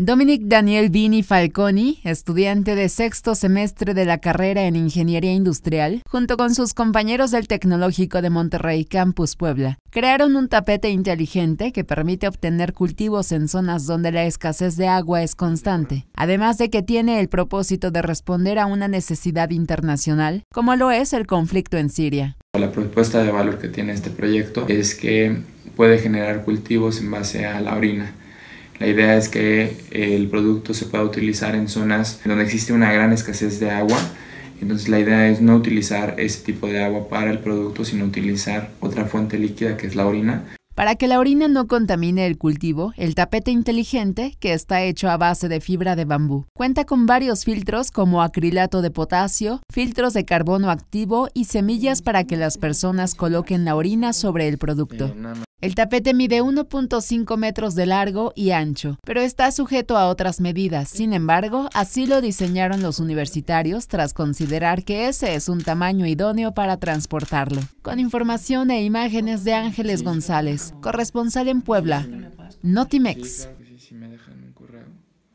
Dominic Daniel Vini Falconi, estudiante de sexto semestre de la carrera en Ingeniería Industrial, junto con sus compañeros del Tecnológico de Monterrey Campus Puebla, crearon un tapete inteligente que permite obtener cultivos en zonas donde la escasez de agua es constante, además de que tiene el propósito de responder a una necesidad internacional, como lo es el conflicto en Siria. La propuesta de valor que tiene este proyecto es que puede generar cultivos en base a la orina la idea es que el producto se pueda utilizar en zonas donde existe una gran escasez de agua. Entonces la idea es no utilizar ese tipo de agua para el producto, sino utilizar otra fuente líquida que es la orina. Para que la orina no contamine el cultivo, el tapete inteligente, que está hecho a base de fibra de bambú, cuenta con varios filtros como acrilato de potasio, filtros de carbono activo y semillas para que las personas coloquen la orina sobre el producto. Eh, el tapete mide 1.5 metros de largo y ancho, pero está sujeto a otras medidas. Sin embargo, así lo diseñaron los universitarios tras considerar que ese es un tamaño idóneo para transportarlo. Con información e imágenes de Ángeles González, corresponsal en Puebla, Notimex.